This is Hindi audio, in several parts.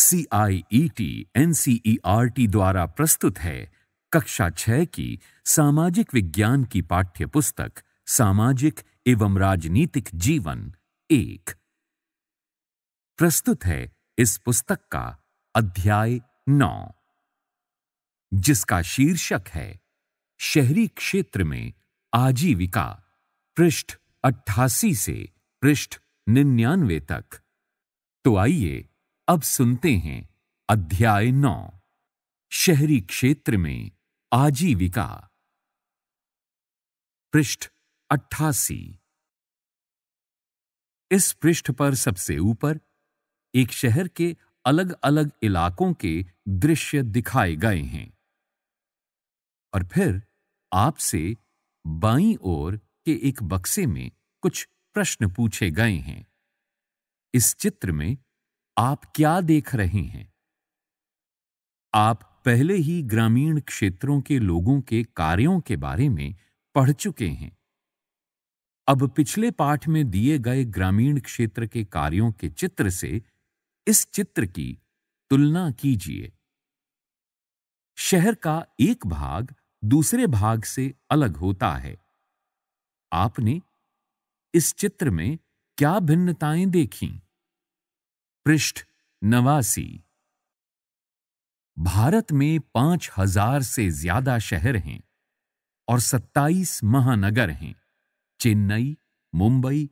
C I E T N C E R T द्वारा प्रस्तुत है कक्षा छह की सामाजिक विज्ञान की पाठ्य पुस्तक सामाजिक एवं राजनीतिक जीवन एक प्रस्तुत है इस पुस्तक का अध्याय नौ जिसका शीर्षक है शहरी क्षेत्र में आजीविका पृष्ठ अट्ठासी से पृष्ठ निन्यानवे तक तो आइए अब सुनते हैं अध्याय नौ शहरी क्षेत्र में आजीविका पृष्ठ अट्ठासी इस पृष्ठ पर सबसे ऊपर एक शहर के अलग अलग इलाकों के दृश्य दिखाए गए हैं और फिर आपसे बाई ओर के एक बक्से में कुछ प्रश्न पूछे गए हैं इस चित्र में आप क्या देख रहे हैं आप पहले ही ग्रामीण क्षेत्रों के लोगों के कार्यों के बारे में पढ़ चुके हैं अब पिछले पाठ में दिए गए ग्रामीण क्षेत्र के कार्यों के चित्र से इस चित्र की तुलना कीजिए शहर का एक भाग दूसरे भाग से अलग होता है आपने इस चित्र में क्या भिन्नताएं देखीं? पृष्ठ नवासी भारत में पांच हजार से ज्यादा शहर हैं और सत्ताईस महानगर हैं चेन्नई मुंबई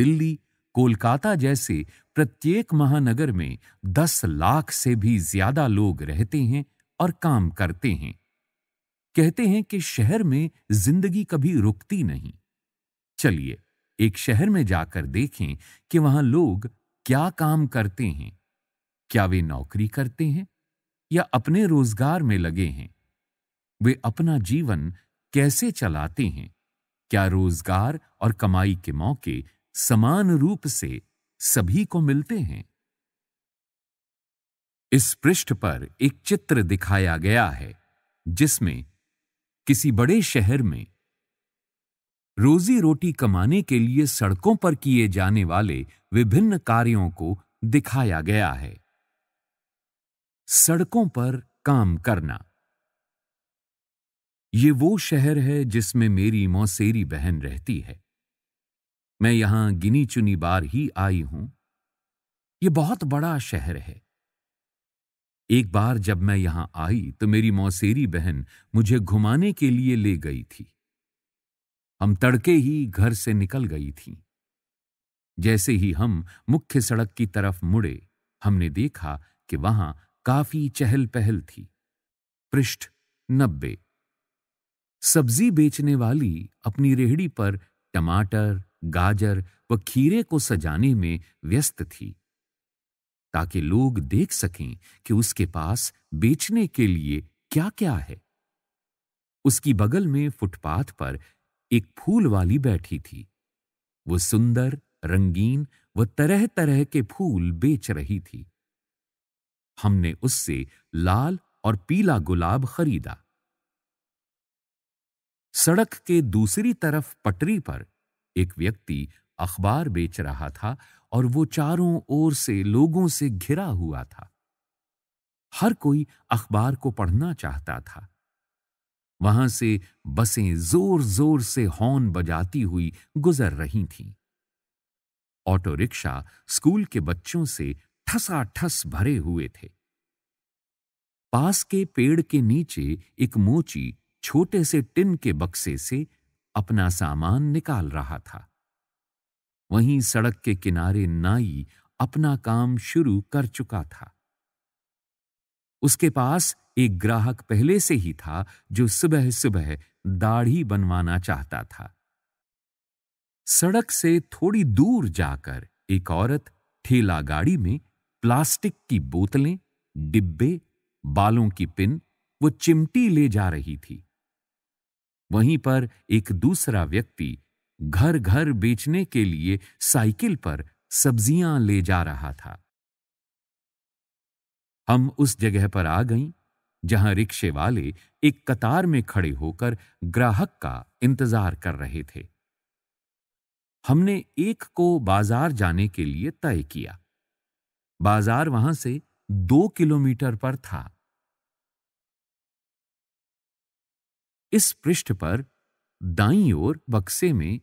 दिल्ली कोलकाता जैसे प्रत्येक महानगर में दस लाख से भी ज्यादा लोग रहते हैं और काम करते हैं कहते हैं कि शहर में जिंदगी कभी रुकती नहीं चलिए एक शहर में जाकर देखें कि वहां लोग क्या काम करते हैं क्या वे नौकरी करते हैं या अपने रोजगार में लगे हैं वे अपना जीवन कैसे चलाते हैं क्या रोजगार और कमाई के मौके समान रूप से सभी को मिलते हैं इस पृष्ठ पर एक चित्र दिखाया गया है जिसमें किसी बड़े शहर में रोजी रोटी कमाने के लिए सड़कों पर किए जाने वाले विभिन्न कार्यों को दिखाया गया है सड़कों पर काम करना ये वो शहर है जिसमें मेरी मौसेरी बहन रहती है मैं यहां गिनी चुनी बार ही आई हूं ये बहुत बड़ा शहर है एक बार जब मैं यहां आई तो मेरी मौसेरी बहन मुझे घुमाने के लिए ले गई थी हम तड़के ही घर से निकल गई थीं। जैसे ही हम मुख्य सड़क की तरफ मुड़े हमने देखा कि वहां काफी चहल पहल थी पृष्ठ नब्बे सब्जी बेचने वाली अपनी रेहड़ी पर टमाटर गाजर व खीरे को सजाने में व्यस्त थी ताकि लोग देख सकें कि उसके पास बेचने के लिए क्या क्या है उसकी बगल में फुटपाथ पर एक फूल वाली बैठी थी वो सुंदर रंगीन व तरह तरह के फूल बेच रही थी हमने उससे लाल और पीला गुलाब खरीदा सड़क के दूसरी तरफ पटरी पर एक व्यक्ति अखबार बेच रहा था और वो चारों ओर से लोगों से घिरा हुआ था हर कोई अखबार को पढ़ना चाहता था वहां से बसें जोर जोर से हॉर्न बजाती हुई गुजर रही थीं। ऑटो रिक्शा स्कूल के बच्चों से ठसाठस भरे हुए थे पास के पेड़ के नीचे एक मोची छोटे से टिन के बक्से से अपना सामान निकाल रहा था वहीं सड़क के किनारे नाई अपना काम शुरू कर चुका था उसके पास एक ग्राहक पहले से ही था जो सुबह सुबह दाढ़ी बनवाना चाहता था सड़क से थोड़ी दूर जाकर एक औरत ठेला गाड़ी में प्लास्टिक की बोतलें डिब्बे बालों की पिन वो चिमटी ले जा रही थी वहीं पर एक दूसरा व्यक्ति घर घर बेचने के लिए साइकिल पर सब्जियां ले जा रहा था हम उस जगह पर आ गईं जहां रिक्शे वाले एक कतार में खड़े होकर ग्राहक का इंतजार कर रहे थे हमने एक को बाजार जाने के लिए तय किया बाजार वहां से दो किलोमीटर पर था इस पृष्ठ पर दाई ओर बक्से में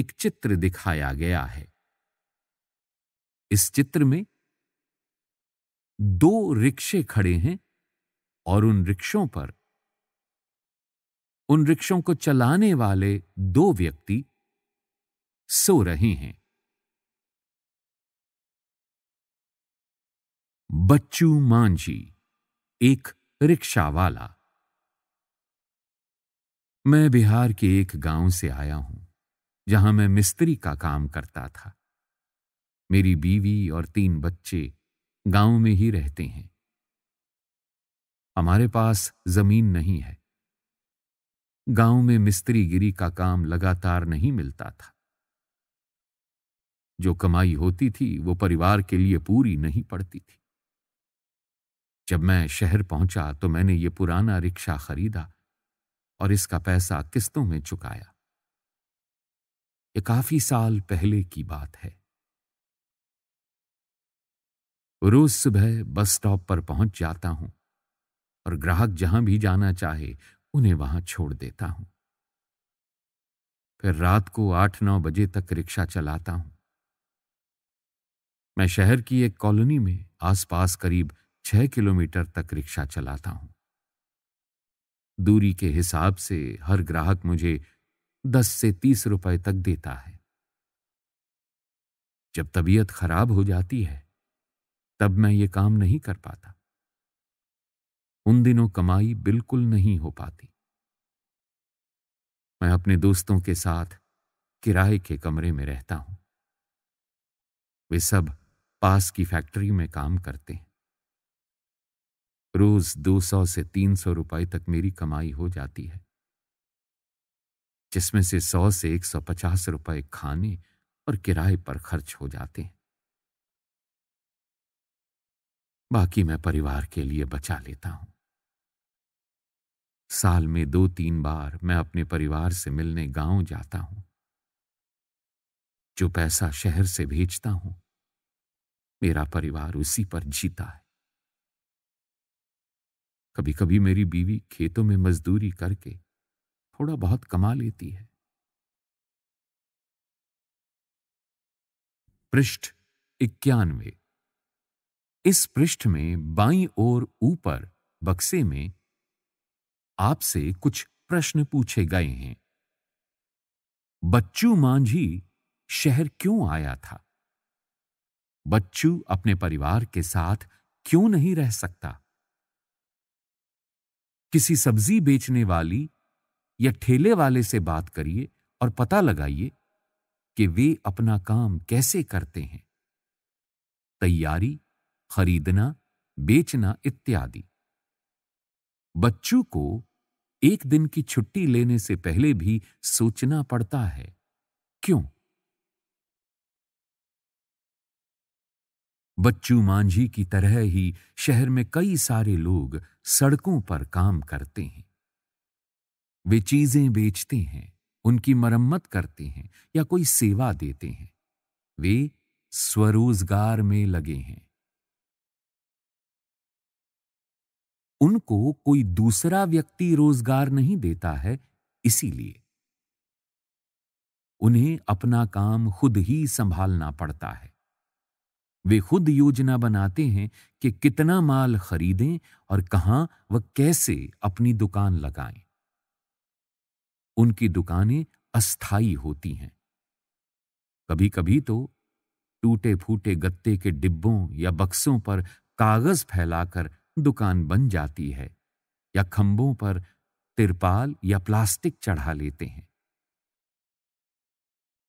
एक चित्र दिखाया गया है इस चित्र में दो रिक्शे खड़े हैं और उन रिक्शों पर उन रिक्शों को चलाने वाले दो व्यक्ति सो रहे हैं बच्चू मांझी एक रिक्शा वाला मैं बिहार के एक गांव से आया हूं जहां मैं मिस्त्री का काम करता था मेरी बीवी और तीन बच्चे गांव में ही रहते हैं हमारे पास जमीन नहीं है गांव में मिस्त्री गिरी का काम लगातार नहीं मिलता था जो कमाई होती थी वो परिवार के लिए पूरी नहीं पड़ती थी जब मैं शहर पहुंचा तो मैंने ये पुराना रिक्शा खरीदा और इसका पैसा किस्तों में चुकाया ये काफी साल पहले की बात है रोज सुबह बस स्टॉप पर पहुंच जाता हूं और ग्राहक जहां भी जाना चाहे उन्हें वहां छोड़ देता हूं फिर रात को आठ नौ बजे तक रिक्शा चलाता हूं मैं शहर की एक कॉलोनी में आसपास करीब छह किलोमीटर तक रिक्शा चलाता हूं दूरी के हिसाब से हर ग्राहक मुझे दस से तीस रुपए तक देता है जब तबीयत खराब हो जाती है तब मैं ये काम नहीं कर पाता उन दिनों कमाई बिल्कुल नहीं हो पाती मैं अपने दोस्तों के साथ किराए के कमरे में रहता हूं वे सब पास की फैक्ट्री में काम करते हैं रोज 200 से 300 रुपए तक मेरी कमाई हो जाती है जिसमें से 100 से 150 रुपए खाने और किराए पर खर्च हो जाते हैं बाकी मैं परिवार के लिए बचा लेता हूं साल में दो तीन बार मैं अपने परिवार से मिलने गांव जाता हूं जो पैसा शहर से भेजता हूं मेरा परिवार उसी पर जीता है कभी कभी मेरी बीवी खेतों में मजदूरी करके थोड़ा बहुत कमा लेती है पृष्ठ इक्यानवे इस पृष्ठ में बाई ओर ऊपर बक्से में आपसे कुछ प्रश्न पूछे गए हैं बच्चू मांझी शहर क्यों आया था बच्चू अपने परिवार के साथ क्यों नहीं रह सकता किसी सब्जी बेचने वाली या ठेले वाले से बात करिए और पता लगाइए कि वे अपना काम कैसे करते हैं तैयारी खरीदना बेचना इत्यादि बच्चों को एक दिन की छुट्टी लेने से पहले भी सोचना पड़ता है क्यों बच्चू मांझी की तरह ही शहर में कई सारे लोग सड़कों पर काम करते हैं वे चीजें बेचते हैं उनकी मरम्मत करते हैं या कोई सेवा देते हैं वे स्वरोजगार में लगे हैं उनको कोई दूसरा व्यक्ति रोजगार नहीं देता है इसीलिए उन्हें अपना काम खुद ही संभालना पड़ता है वे खुद योजना बनाते हैं कि कितना माल खरीदें और कहां व कैसे अपनी दुकान लगाएं। उनकी दुकानें अस्थाई होती हैं कभी कभी तो टूटे फूटे गत्ते के डिब्बों या बक्सों पर कागज फैलाकर दुकान बन जाती है या खंभों पर तिरपाल या प्लास्टिक चढ़ा लेते हैं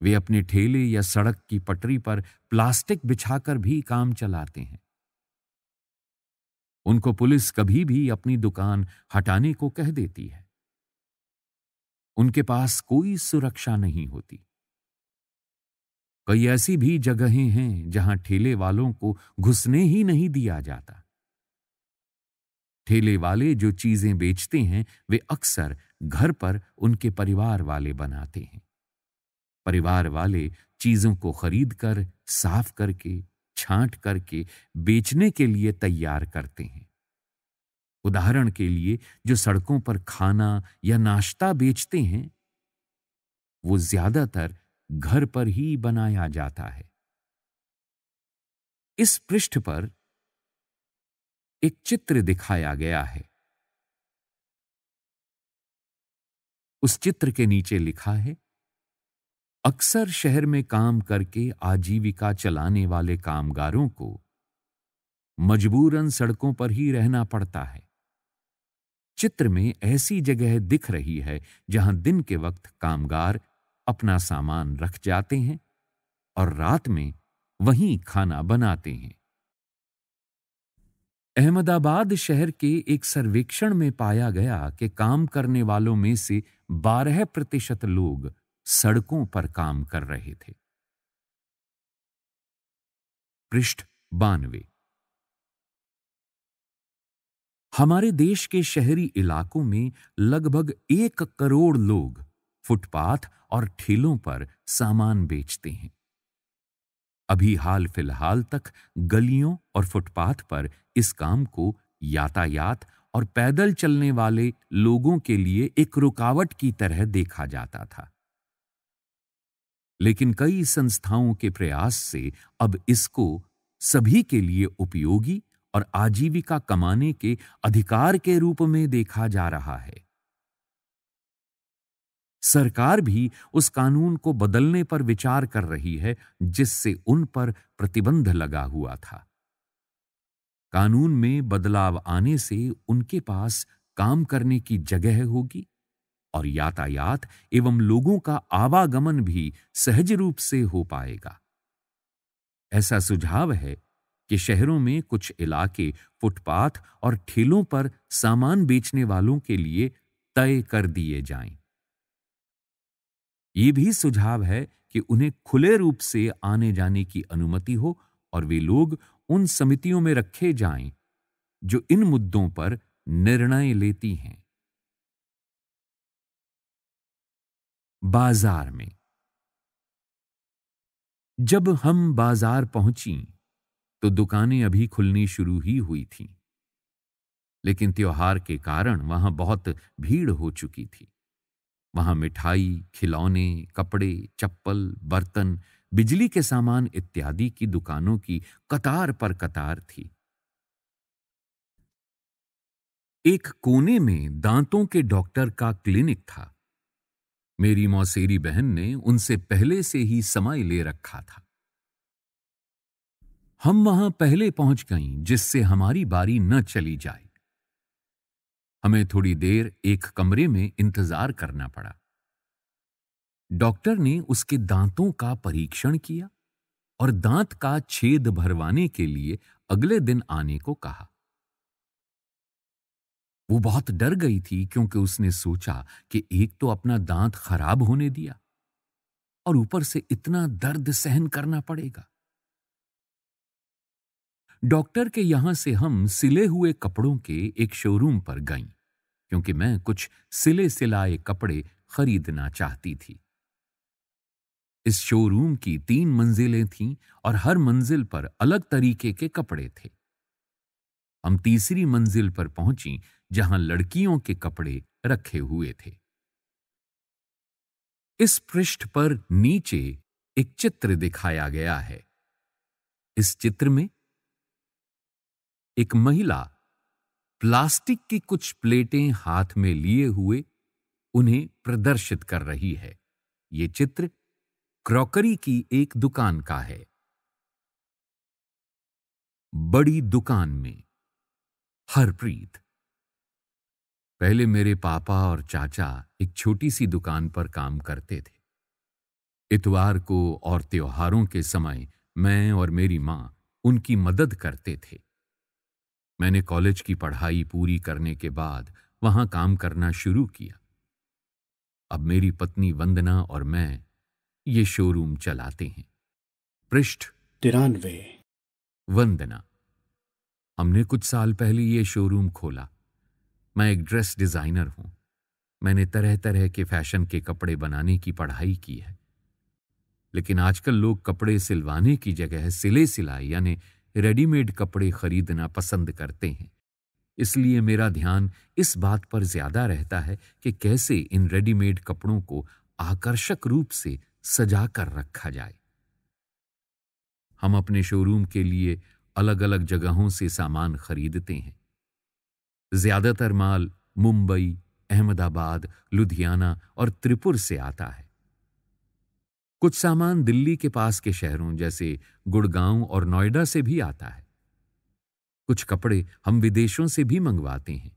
वे अपने ठेले या सड़क की पटरी पर प्लास्टिक बिछाकर भी काम चलाते हैं उनको पुलिस कभी भी अपनी दुकान हटाने को कह देती है उनके पास कोई सुरक्षा नहीं होती कई ऐसी भी जगहें हैं जहां ठेले वालों को घुसने ही नहीं दिया जाता ठेले वाले जो चीजें बेचते हैं वे अक्सर घर पर उनके परिवार वाले बनाते हैं परिवार वाले चीजों को खरीद कर साफ करके छांट करके बेचने के लिए तैयार करते हैं उदाहरण के लिए जो सड़कों पर खाना या नाश्ता बेचते हैं वो ज्यादातर घर पर ही बनाया जाता है इस पृष्ठ पर एक चित्र दिखाया गया है उस चित्र के नीचे लिखा है अक्सर शहर में काम करके आजीविका चलाने वाले कामगारों को मजबूरन सड़कों पर ही रहना पड़ता है चित्र में ऐसी जगह दिख रही है जहां दिन के वक्त कामगार अपना सामान रख जाते हैं और रात में वहीं खाना बनाते हैं अहमदाबाद शहर के एक सर्वेक्षण में पाया गया कि काम करने वालों में से 12 प्रतिशत लोग सड़कों पर काम कर रहे थे पृष्ठ बानवे हमारे देश के शहरी इलाकों में लगभग एक करोड़ लोग फुटपाथ और ठेलों पर सामान बेचते हैं अभी हाल फिलहाल तक गलियों और फुटपाथ पर इस काम को यातायात और पैदल चलने वाले लोगों के लिए एक रुकावट की तरह देखा जाता था लेकिन कई संस्थाओं के प्रयास से अब इसको सभी के लिए उपयोगी और आजीविका कमाने के अधिकार के रूप में देखा जा रहा है सरकार भी उस कानून को बदलने पर विचार कर रही है जिससे उन पर प्रतिबंध लगा हुआ था कानून में बदलाव आने से उनके पास काम करने की जगह होगी और यातायात एवं लोगों का आवागमन भी सहज रूप से हो पाएगा ऐसा सुझाव है कि शहरों में कुछ इलाके फुटपाथ और ठेलों पर सामान बेचने वालों के लिए तय कर दिए जाएं। ये भी सुझाव है कि उन्हें खुले रूप से आने जाने की अनुमति हो और वे लोग उन समितियों में रखे जाएं जो इन मुद्दों पर निर्णय लेती हैं बाजार में जब हम बाजार पहुंची तो दुकानें अभी खुलनी शुरू ही हुई थीं लेकिन त्योहार के कारण वहां बहुत भीड़ हो चुकी थी वहां मिठाई खिलौने कपड़े चप्पल बर्तन बिजली के सामान इत्यादि की दुकानों की कतार पर कतार थी एक कोने में दांतों के डॉक्टर का क्लिनिक था मेरी मौसेरी बहन ने उनसे पहले से ही समय ले रखा था हम वहां पहले पहुंच गईं जिससे हमारी बारी न चली जाए हमें थोड़ी देर एक कमरे में इंतजार करना पड़ा डॉक्टर ने उसके दांतों का परीक्षण किया और दांत का छेद भरवाने के लिए अगले दिन आने को कहा वो बहुत डर गई थी क्योंकि उसने सोचा कि एक तो अपना दांत खराब होने दिया और ऊपर से इतना दर्द सहन करना पड़ेगा डॉक्टर के यहां से हम सिले हुए कपड़ों के एक शोरूम पर गईं क्योंकि मैं कुछ सिले सिलाए कपड़े खरीदना चाहती थी इस शोरूम की तीन मंजिलें थीं और हर मंजिल पर अलग तरीके के कपड़े थे हम तीसरी मंजिल पर पहुंची जहां लड़कियों के कपड़े रखे हुए थे इस पृष्ठ पर नीचे एक चित्र दिखाया गया है इस चित्र में एक महिला प्लास्टिक की कुछ प्लेटें हाथ में लिए हुए उन्हें प्रदर्शित कर रही है ये चित्र क्रॉकरी की एक दुकान का है बड़ी दुकान में हरप्रीत पहले मेरे पापा और चाचा एक छोटी सी दुकान पर काम करते थे इतवार को और त्योहारों के समय मैं और मेरी मां उनकी मदद करते थे मैंने कॉलेज की पढ़ाई पूरी करने के बाद वहां काम करना शुरू किया अब मेरी पत्नी वंदना और मैं ये शोरूम चलाते हैं पृष्ठ तिरानवे वंदना हमने कुछ साल पहले ये शोरूम खोला मैं एक ड्रेस डिज़ाइनर हूं मैंने तरह तरह के फैशन के कपड़े बनाने की पढ़ाई की है लेकिन आजकल लोग कपड़े सिलवाने की जगह सिले सिलाई यानी रेडीमेड कपड़े खरीदना पसंद करते हैं इसलिए मेरा ध्यान इस बात पर ज्यादा रहता है कि कैसे इन रेडीमेड कपड़ों को आकर्षक रूप से सजा कर रखा जाए हम अपने शोरूम के लिए अलग अलग जगहों से सामान खरीदते हैं ज्यादातर माल मुंबई अहमदाबाद लुधियाना और त्रिपुर से आता है कुछ सामान दिल्ली के पास के शहरों जैसे गुड़गांव और नोएडा से भी आता है कुछ कपड़े हम विदेशों से भी मंगवाते हैं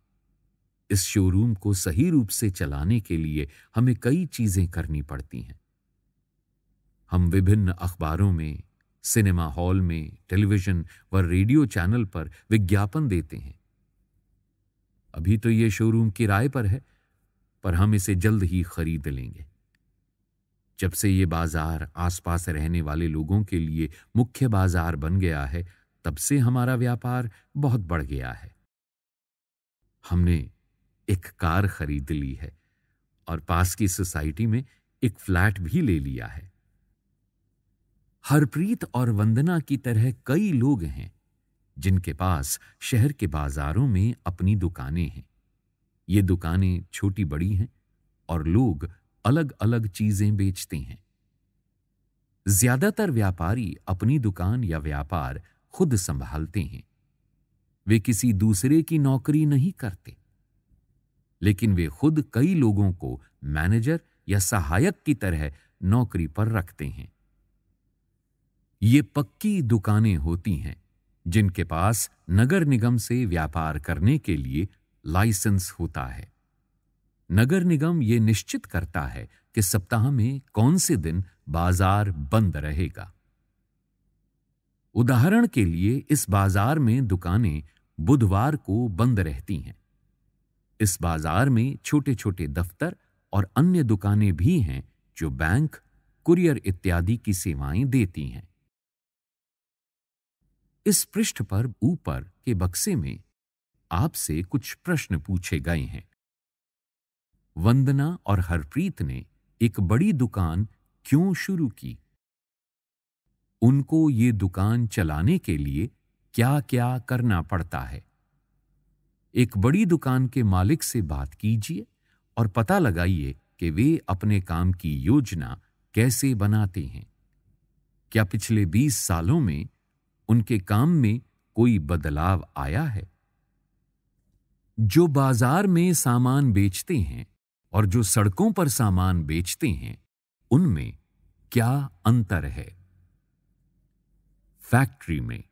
इस शोरूम को सही रूप से चलाने के लिए हमें कई चीजें करनी पड़ती हैं हम विभिन्न अखबारों में सिनेमा हॉल में टेलीविजन व रेडियो चैनल पर विज्ञापन देते हैं अभी तो ये शोरूम किराए पर है पर हम इसे जल्द ही खरीद लेंगे जब से ये बाजार आसपास रहने वाले लोगों के लिए मुख्य बाजार बन गया है तब से हमारा व्यापार बहुत बढ़ गया है हमने एक कार खरीद ली है और पास की सोसाइटी में एक फ्लैट भी ले लिया है हरप्रीत और वंदना की तरह कई लोग हैं जिनके पास शहर के बाजारों में अपनी दुकानें हैं ये दुकानें छोटी बड़ी हैं और लोग अलग अलग चीजें बेचते हैं ज्यादातर व्यापारी अपनी दुकान या व्यापार खुद संभालते हैं वे किसी दूसरे की नौकरी नहीं करते लेकिन वे खुद कई लोगों को मैनेजर या सहायक की तरह नौकरी पर रखते हैं ये पक्की दुकानें होती हैं जिनके पास नगर निगम से व्यापार करने के लिए लाइसेंस होता है नगर निगम ये निश्चित करता है कि सप्ताह में कौन से दिन बाजार बंद रहेगा उदाहरण के लिए इस बाजार में दुकानें बुधवार को बंद रहती हैं इस बाजार में छोटे छोटे दफ्तर और अन्य दुकानें भी हैं जो बैंक कुरियर इत्यादि की सेवाएं देती हैं इस पृष्ठ पर ऊपर के बक्से में आपसे कुछ प्रश्न पूछे गए हैं वंदना और हरप्रीत ने एक बड़ी दुकान क्यों शुरू की उनको ये दुकान चलाने के लिए क्या क्या करना पड़ता है एक बड़ी दुकान के मालिक से बात कीजिए और पता लगाइए कि वे अपने काम की योजना कैसे बनाते हैं क्या पिछले 20 सालों में उनके काम में कोई बदलाव आया है जो बाजार में सामान बेचते हैं और जो सड़कों पर सामान बेचते हैं उनमें क्या अंतर है फैक्ट्री में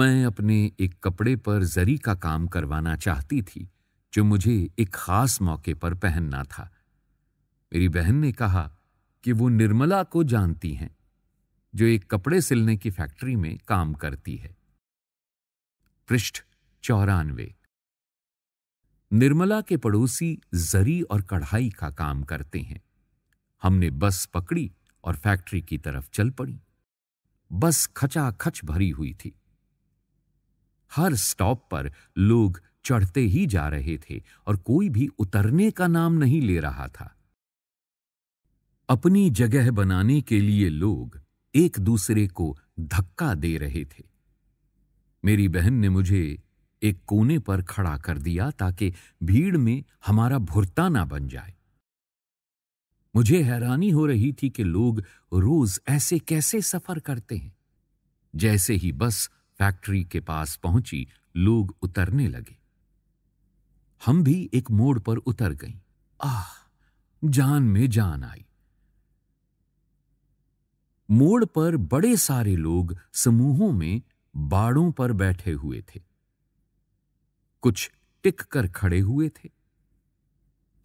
मैं अपने एक कपड़े पर जरी का काम करवाना चाहती थी जो मुझे एक खास मौके पर पहनना था मेरी बहन ने कहा कि वो निर्मला को जानती हैं जो एक कपड़े सिलने की फैक्ट्री में काम करती है पृष्ठ चौरानवे निर्मला के पड़ोसी जरी और कढ़ाई का काम करते हैं हमने बस पकड़ी और फैक्ट्री की तरफ चल पड़ी बस खचाखच भरी हुई थी हर स्टॉप पर लोग चढ़ते ही जा रहे थे और कोई भी उतरने का नाम नहीं ले रहा था अपनी जगह बनाने के लिए लोग एक दूसरे को धक्का दे रहे थे मेरी बहन ने मुझे एक कोने पर खड़ा कर दिया ताकि भीड़ में हमारा भुरता ना बन जाए मुझे हैरानी हो रही थी कि लोग रोज ऐसे कैसे सफर करते हैं जैसे ही बस फैक्ट्री के पास पहुंची लोग उतरने लगे हम भी एक मोड़ पर उतर गई आह जान में जान आई मोड़ पर बड़े सारे लोग समूहों में बाड़ों पर बैठे हुए थे कुछ टिक कर खड़े हुए थे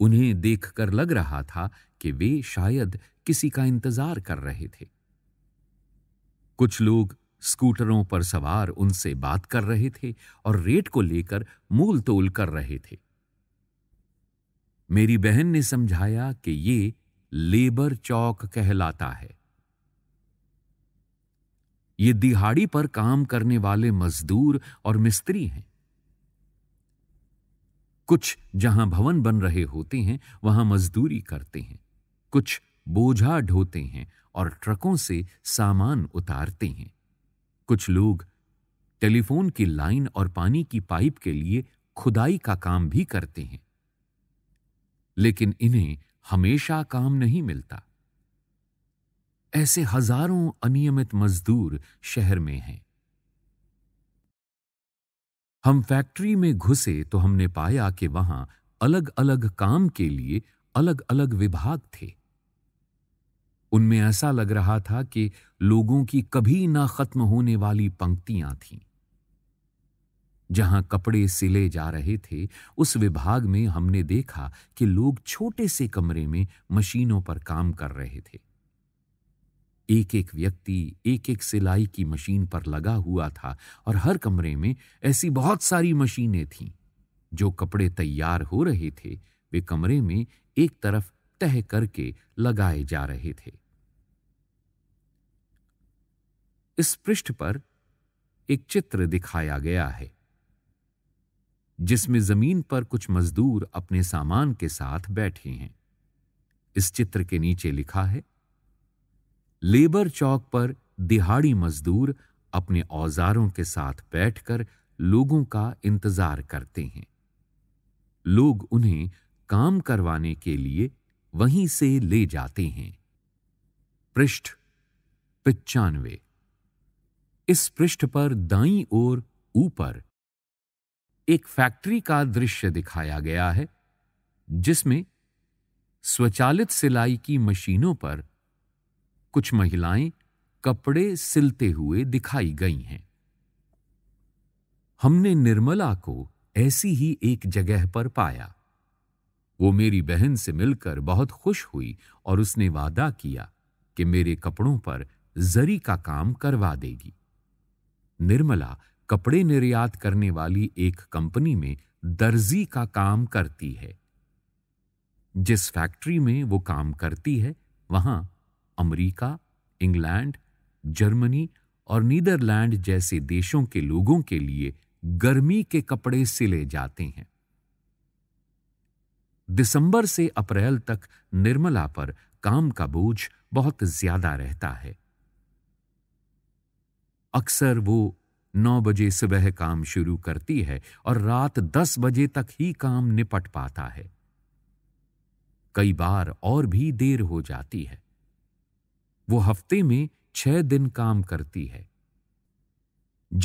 उन्हें देखकर लग रहा था कि वे शायद किसी का इंतजार कर रहे थे कुछ लोग स्कूटरों पर सवार उनसे बात कर रहे थे और रेट को लेकर मूल तोल कर रहे थे मेरी बहन ने समझाया कि ये लेबर चौक कहलाता है ये दिहाड़ी पर काम करने वाले मजदूर और मिस्त्री हैं कुछ जहां भवन बन रहे होते हैं वहां मजदूरी करते हैं कुछ बोझा ढोते हैं और ट्रकों से सामान उतारते हैं कुछ लोग टेलीफोन की लाइन और पानी की पाइप के लिए खुदाई का काम भी करते हैं लेकिन इन्हें हमेशा काम नहीं मिलता ऐसे हजारों अनियमित मजदूर शहर में हैं हम फैक्ट्री में घुसे तो हमने पाया कि वहां अलग अलग काम के लिए अलग अलग विभाग थे उनमें ऐसा लग रहा था कि लोगों की कभी ना खत्म होने वाली पंक्तियां थीं जहां कपड़े सिले जा रहे थे उस विभाग में हमने देखा कि लोग छोटे से कमरे में मशीनों पर काम कर रहे थे एक एक व्यक्ति एक एक सिलाई की मशीन पर लगा हुआ था और हर कमरे में ऐसी बहुत सारी मशीनें थीं जो कपड़े तैयार हो रहे थे वे कमरे में एक तरफ तह करके लगाए जा रहे थे इस पृष्ठ पर एक चित्र दिखाया गया है जिसमें जमीन पर कुछ मजदूर अपने सामान के साथ बैठे हैं इस चित्र के नीचे लिखा है लेबर चौक पर दिहाड़ी मजदूर अपने औजारों के साथ बैठकर लोगों का इंतजार करते हैं लोग उन्हें काम करवाने के लिए वहीं से ले जाते हैं पृष्ठ पिचानवे इस पृष्ठ पर दाई और ऊपर एक फैक्ट्री का दृश्य दिखाया गया है जिसमें स्वचालित सिलाई की मशीनों पर कुछ महिलाएं कपड़े सिलते हुए दिखाई गई हैं हमने निर्मला को ऐसी ही एक जगह पर पाया वो मेरी बहन से मिलकर बहुत खुश हुई और उसने वादा किया कि मेरे कपड़ों पर जरी का काम करवा देगी निर्मला कपड़े निर्यात करने वाली एक कंपनी में दर्जी का काम करती है जिस फैक्ट्री में वो काम करती है वहां अमेरिका, इंग्लैंड जर्मनी और नीदरलैंड जैसे देशों के लोगों के लिए गर्मी के कपड़े सिले जाते हैं दिसंबर से अप्रैल तक निर्मला पर काम का बोझ बहुत ज्यादा रहता है अक्सर वो नौ बजे सुबह काम शुरू करती है और रात दस बजे तक ही काम निपट पाता है कई बार और भी देर हो जाती है वो हफ्ते में छह दिन काम करती है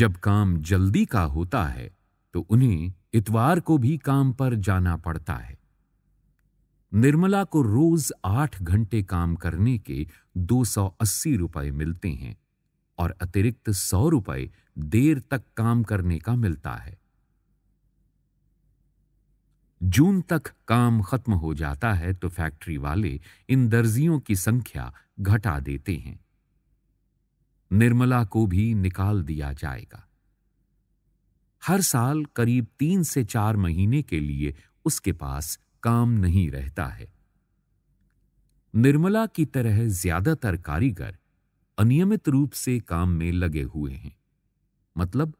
जब काम जल्दी का होता है तो उन्हें इतवार को भी काम पर जाना पड़ता है निर्मला को रोज आठ घंटे काम करने के 280 रुपए मिलते हैं और अतिरिक्त सौ रुपए देर तक काम करने का मिलता है जून तक काम खत्म हो जाता है तो फैक्ट्री वाले इन दर्जियों की संख्या घटा देते हैं निर्मला को भी निकाल दिया जाएगा हर साल करीब तीन से चार महीने के लिए उसके पास काम नहीं रहता है निर्मला की तरह ज्यादातर कारीगर अनियमित रूप से काम में लगे हुए हैं मतलब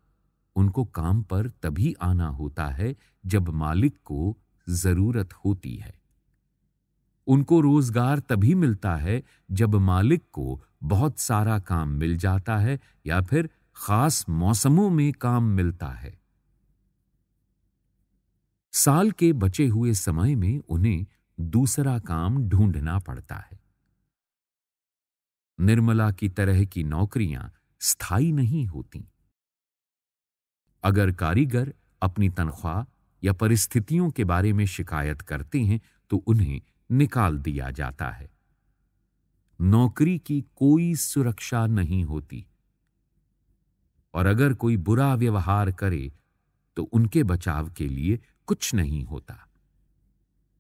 उनको काम पर तभी आना होता है जब मालिक को जरूरत होती है उनको रोजगार तभी मिलता है जब मालिक को बहुत सारा काम मिल जाता है या फिर खास मौसमों में काम मिलता है साल के बचे हुए समय में उन्हें दूसरा काम ढूंढना पड़ता है निर्मला की तरह की नौकरियां स्थायी नहीं होती अगर कारीगर अपनी तनख्वाह या परिस्थितियों के बारे में शिकायत करते हैं तो उन्हें निकाल दिया जाता है नौकरी की कोई सुरक्षा नहीं होती और अगर कोई बुरा व्यवहार करे तो उनके बचाव के लिए कुछ नहीं होता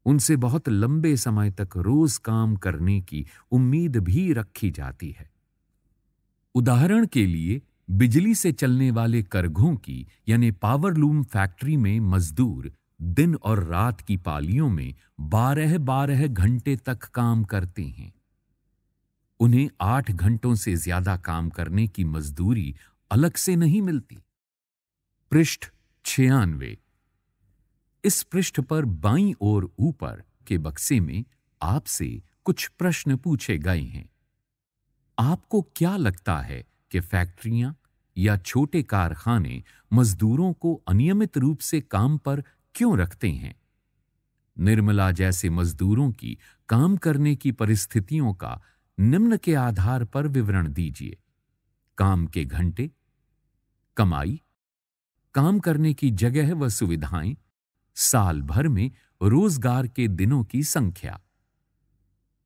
उनसे बहुत लंबे समय तक रोज काम करने की उम्मीद भी रखी जाती है उदाहरण के लिए बिजली से चलने वाले करघों की यानी पावरलूम फैक्ट्री में मजदूर दिन और रात की पालियों में बारह बारह घंटे तक काम करते हैं उन्हें आठ घंटों से ज्यादा काम करने की मजदूरी अलग से नहीं मिलती पृष्ठ छियानवे इस पृष्ठ पर बाई और ऊपर के बक्से में आपसे कुछ प्रश्न पूछे गए हैं आपको क्या लगता है कि फैक्ट्रियां या छोटे कारखाने मजदूरों को अनियमित रूप से काम पर क्यों रखते हैं निर्मला जैसे मजदूरों की काम करने की परिस्थितियों का निम्न के आधार पर विवरण दीजिए काम के घंटे कमाई काम करने की जगह व सुविधाएं साल भर में रोजगार के दिनों की संख्या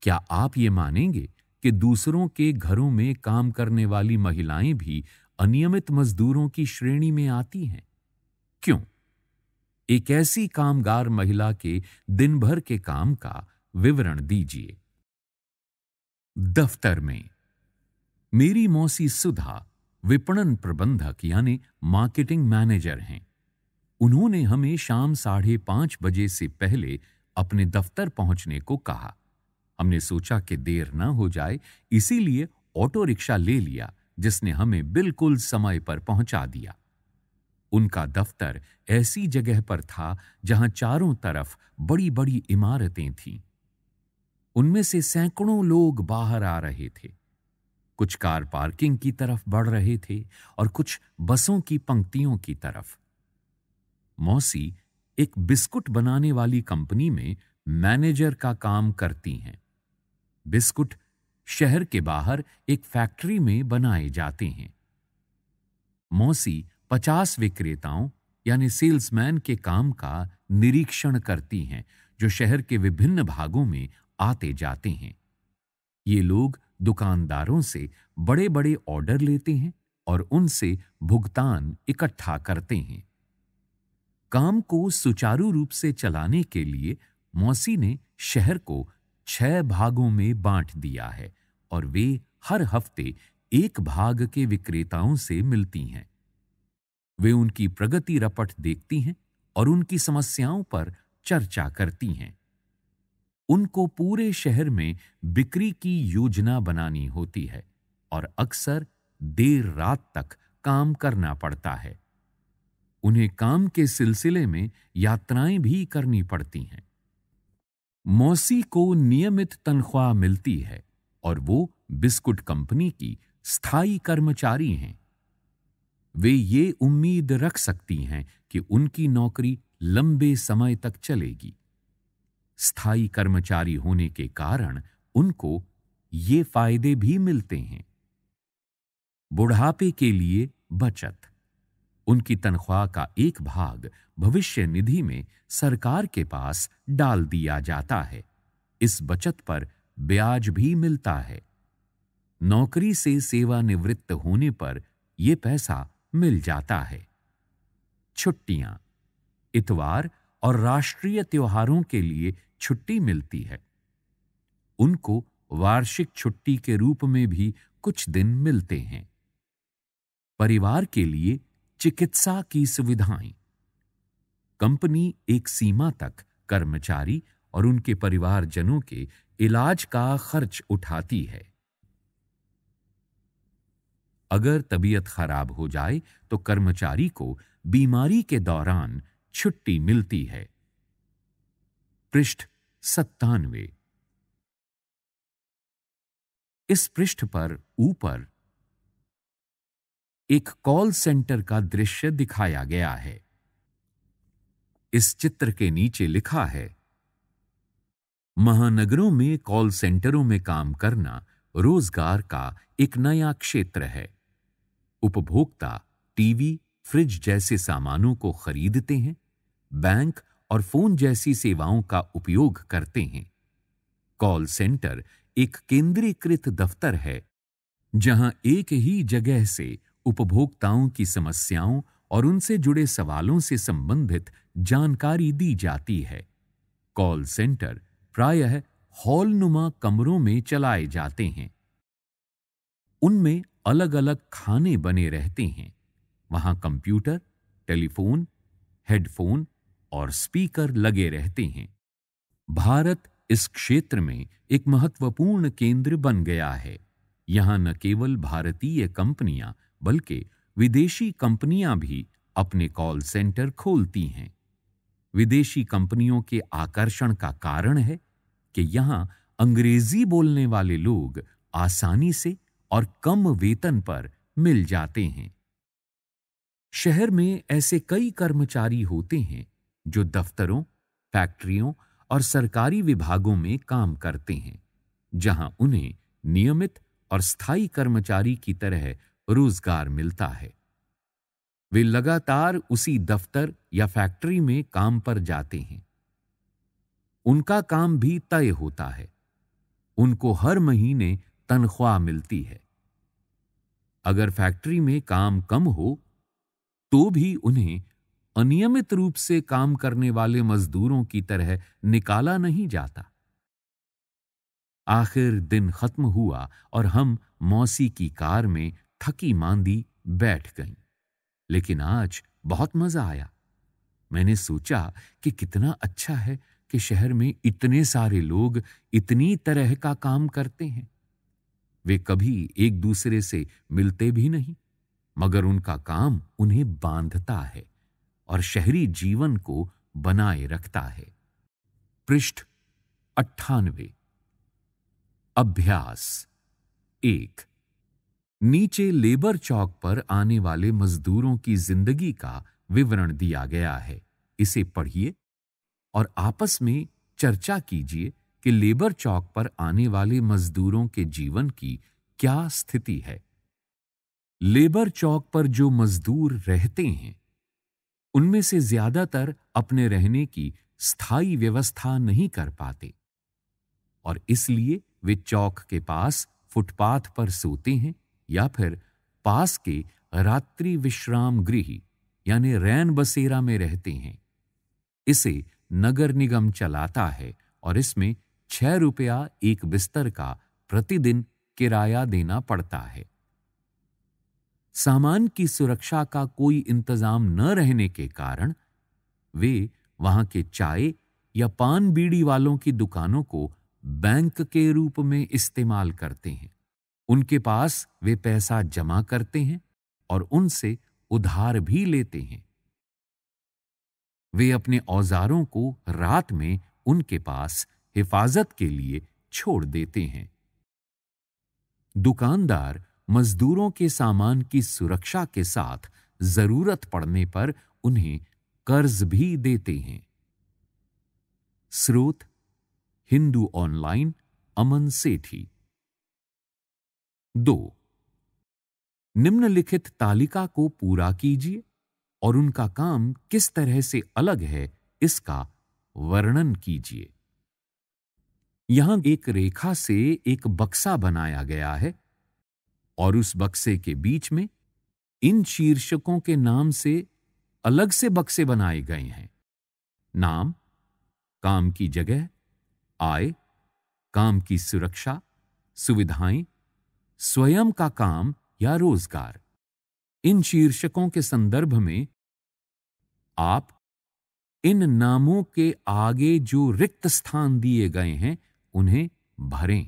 क्या आप ये मानेंगे कि दूसरों के घरों में काम करने वाली महिलाएं भी अनियमित मजदूरों की श्रेणी में आती हैं क्यों एक ऐसी कामगार महिला के दिन भर के काम का विवरण दीजिए दफ्तर में मेरी मौसी सुधा विपणन प्रबंधक यानी मार्केटिंग मैनेजर हैं उन्होंने हमें शाम साढ़े पांच बजे से पहले अपने दफ्तर पहुंचने को कहा हमने सोचा कि देर न हो जाए इसीलिए ऑटो रिक्शा ले लिया जिसने हमें बिल्कुल समय पर पहुंचा दिया उनका दफ्तर ऐसी जगह पर था जहां चारों तरफ बड़ी बड़ी इमारतें थीं उनमें से सैकड़ों लोग बाहर आ रहे थे कुछ कार पार्किंग की तरफ बढ़ रहे थे और कुछ बसों की पंक्तियों की तरफ मौसी एक बिस्कुट बनाने वाली कंपनी में मैनेजर का काम करती हैं बिस्कुट शहर के बाहर एक फैक्ट्री में बनाए जाते हैं मौसी पचास विक्रेताओं यानी सेल्समैन के काम का निरीक्षण करती हैं जो शहर के विभिन्न भागों में आते जाते हैं ये लोग दुकानदारों से बड़े बड़े ऑर्डर लेते हैं और उनसे भुगतान इकट्ठा करते हैं काम को सुचारू रूप से चलाने के लिए मौसी ने शहर को छह भागों में बांट दिया है और वे हर हफ्ते एक भाग के विक्रेताओं से मिलती हैं वे उनकी प्रगति रपट देखती हैं और उनकी समस्याओं पर चर्चा करती हैं उनको पूरे शहर में बिक्री की योजना बनानी होती है और अक्सर देर रात तक काम करना पड़ता है उन्हें काम के सिलसिले में यात्राएं भी करनी पड़ती हैं मौसी को नियमित तनख्वाह मिलती है और वो बिस्कुट कंपनी की स्थायी कर्मचारी हैं वे ये उम्मीद रख सकती हैं कि उनकी नौकरी लंबे समय तक चलेगी स्थायी कर्मचारी होने के कारण उनको ये फायदे भी मिलते हैं बुढ़ापे के लिए बचत उनकी तनख्वाह का एक भाग भविष्य निधि में सरकार के पास डाल दिया जाता है इस बचत पर ब्याज भी मिलता है नौकरी से सेवानिवृत्त होने पर यह पैसा मिल जाता है छुट्टियां इतवार और राष्ट्रीय त्योहारों के लिए छुट्टी मिलती है उनको वार्षिक छुट्टी के रूप में भी कुछ दिन मिलते हैं परिवार के लिए चिकित्सा की सुविधाएं कंपनी एक सीमा तक कर्मचारी और उनके परिवारजनों के इलाज का खर्च उठाती है अगर तबीयत खराब हो जाए तो कर्मचारी को बीमारी के दौरान छुट्टी मिलती है पृष्ठ सत्तानवे इस पृष्ठ पर ऊपर एक कॉल सेंटर का दृश्य दिखाया गया है इस चित्र के नीचे लिखा है महानगरों में कॉल सेंटरों में काम करना रोजगार का एक नया क्षेत्र है उपभोक्ता टीवी फ्रिज जैसे सामानों को खरीदते हैं बैंक और फोन जैसी सेवाओं का उपयोग करते हैं कॉल सेंटर एक केंद्रीकृत दफ्तर है जहां एक ही जगह से उपभोक्ताओं की समस्याओं और उनसे जुड़े सवालों से संबंधित जानकारी दी जाती है कॉल सेंटर प्रायः हॉलनुमा कमरों में चलाए जाते हैं उनमें अलग अलग खाने बने रहते हैं वहां कंप्यूटर टेलीफोन हेडफोन और स्पीकर लगे रहते हैं भारत इस क्षेत्र में एक महत्वपूर्ण केंद्र बन गया है यहां न केवल भारतीय कंपनियां बल्कि विदेशी कंपनियां भी अपने कॉल सेंटर खोलती हैं विदेशी कंपनियों के आकर्षण का कारण है कि यहां अंग्रेजी बोलने वाले लोग आसानी से और कम वेतन पर मिल जाते हैं शहर में ऐसे कई कर्मचारी होते हैं जो दफ्तरों फैक्ट्रियों और सरकारी विभागों में काम करते हैं जहां उन्हें नियमित और स्थायी कर्मचारी की तरह रोजगार मिलता है वे लगातार उसी दफ्तर या फैक्ट्री में काम पर जाते हैं उनका काम भी तय होता है उनको हर महीने तनख्वाह मिलती है अगर फैक्ट्री में काम कम हो तो भी उन्हें अनियमित रूप से काम करने वाले मजदूरों की तरह निकाला नहीं जाता आखिर दिन खत्म हुआ और हम मौसी की कार में थकी मांदी बैठ गई लेकिन आज बहुत मजा आया मैंने सोचा कि कितना अच्छा है कि शहर में इतने सारे लोग इतनी तरह का काम करते हैं वे कभी एक दूसरे से मिलते भी नहीं मगर उनका काम उन्हें बांधता है और शहरी जीवन को बनाए रखता है पृष्ठ अट्ठानवे अभ्यास एक नीचे लेबर चौक पर आने वाले मजदूरों की जिंदगी का विवरण दिया गया है इसे पढ़िए और आपस में चर्चा कीजिए कि लेबर चौक पर आने वाले मजदूरों के जीवन की क्या स्थिति है लेबर चौक पर जो मजदूर रहते हैं उनमें से ज्यादातर अपने रहने की स्थायी व्यवस्था नहीं कर पाते और इसलिए वे चौक के पास फुटपाथ पर सोते हैं या फिर पास के रात्रि विश्राम गृह यानी रैन बसेरा में रहते हैं इसे नगर निगम चलाता है और इसमें छह रुपया एक बिस्तर का प्रतिदिन किराया देना पड़ता है सामान की सुरक्षा का कोई इंतजाम न रहने के कारण वे वहां के चाय या पान बीड़ी वालों की दुकानों को बैंक के रूप में इस्तेमाल करते हैं उनके पास वे पैसा जमा करते हैं और उनसे उधार भी लेते हैं वे अपने औजारों को रात में उनके पास हिफाजत के लिए छोड़ देते हैं दुकानदार मजदूरों के सामान की सुरक्षा के साथ जरूरत पड़ने पर उन्हें कर्ज भी देते हैं स्रोत हिंदू ऑनलाइन अमन सेठी दो निम्नलिखित तालिका को पूरा कीजिए और उनका काम किस तरह से अलग है इसका वर्णन कीजिए यहां एक रेखा से एक बक्सा बनाया गया है और उस बक्से के बीच में इन शीर्षकों के नाम से अलग से बक्से बनाए गए हैं नाम काम की जगह आय काम की सुरक्षा सुविधाएं स्वयं का काम या रोजगार इन शीर्षकों के संदर्भ में आप इन नामों के आगे जो रिक्त स्थान दिए गए हैं उन्हें भरें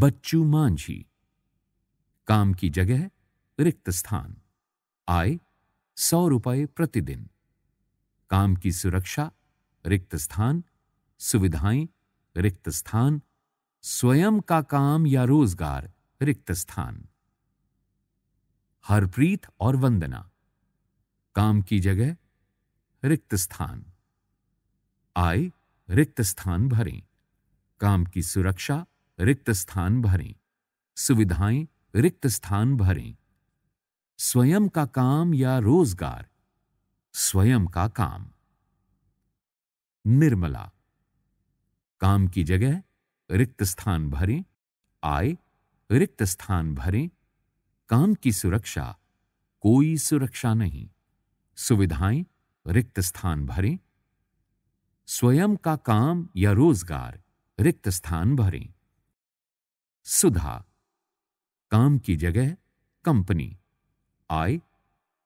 बच्चू मांझी काम की जगह रिक्त स्थान आय सौ रुपए प्रतिदिन काम की सुरक्षा रिक्त स्थान सुविधाएं रिक्त स्थान स्वयं का काम या रोजगार रिक्त स्थान हरप्रीत और वंदना काम की जगह रिक्त स्थान आय रिक्त स्थान भरें काम की सुरक्षा रिक्त स्थान भरें सुविधाएं रिक्त स्थान भरें स्वयं का काम या रोजगार स्वयं का काम निर्मला काम की जगह रिक्त स्थान भरें आय रिक्त स्थान भरें काम की सुरक्षा कोई सुरक्षा नहीं सुविधाएं रिक्त स्थान भरें स्वयं का काम या रोजगार रिक्त स्थान भरें सुधा काम की जगह कंपनी आय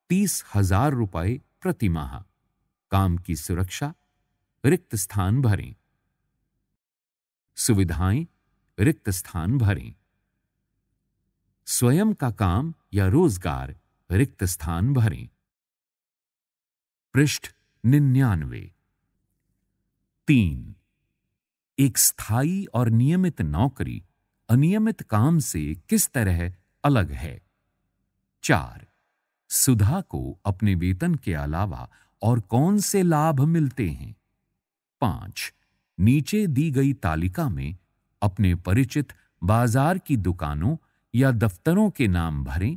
तीस हजार रुपए प्रतिमाह काम की सुरक्षा रिक्त स्थान भरें सुविधाएं रिक्त स्थान भरें स्वयं का काम या रोजगार रिक्त स्थान भरें पृष्ठ निन्यानवे तीन एक स्थायी और नियमित नौकरी अनियमित काम से किस तरह अलग है चार सुधा को अपने वेतन के अलावा और कौन से लाभ मिलते हैं पांच नीचे दी गई तालिका में अपने परिचित बाजार की दुकानों या दफ्तरों के नाम भरें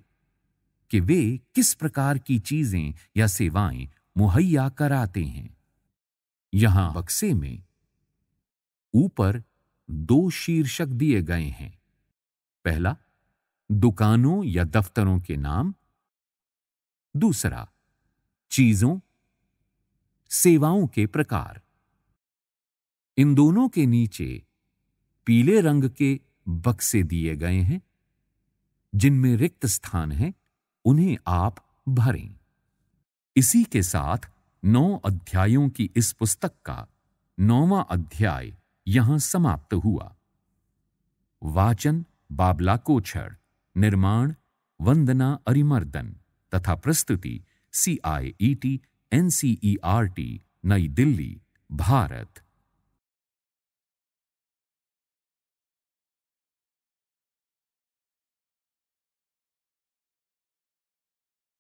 कि वे किस प्रकार की चीजें या सेवाएं मुहैया कराते हैं यहां बक्से में ऊपर दो शीर्षक दिए गए हैं पहला दुकानों या दफ्तरों के नाम दूसरा चीजों सेवाओं के प्रकार इन दोनों के नीचे पीले रंग के बक्से दिए गए हैं जिनमें रिक्त स्थान है उन्हें आप भरें इसी के साथ नौ अध्यायों की इस पुस्तक का नौवा अध्याय यहां समाप्त हुआ वाचन बाबला कोछड़ निर्माण वंदना अरिमर्दन तथा प्रस्तुति C I E T N C E R T Nai Delhi Bharat